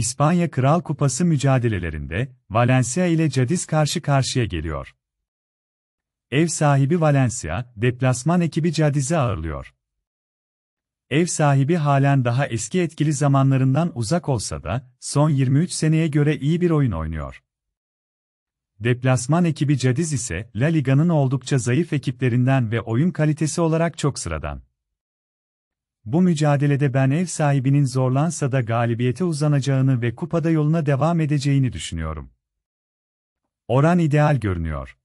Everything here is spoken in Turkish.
İspanya Kral Kupası mücadelelerinde Valencia ile Cadiz karşı karşıya geliyor. Ev sahibi Valencia, deplasman ekibi Cadiz'i ağırlıyor. Ev sahibi halen daha eski etkili zamanlarından uzak olsa da, son 23 seneye göre iyi bir oyun oynuyor. Deplasman ekibi Cadiz ise La Liga'nın oldukça zayıf ekiplerinden ve oyun kalitesi olarak çok sıradan. Bu mücadelede ben ev sahibinin zorlansa da galibiyete uzanacağını ve kupada yoluna devam edeceğini düşünüyorum. Oran ideal görünüyor.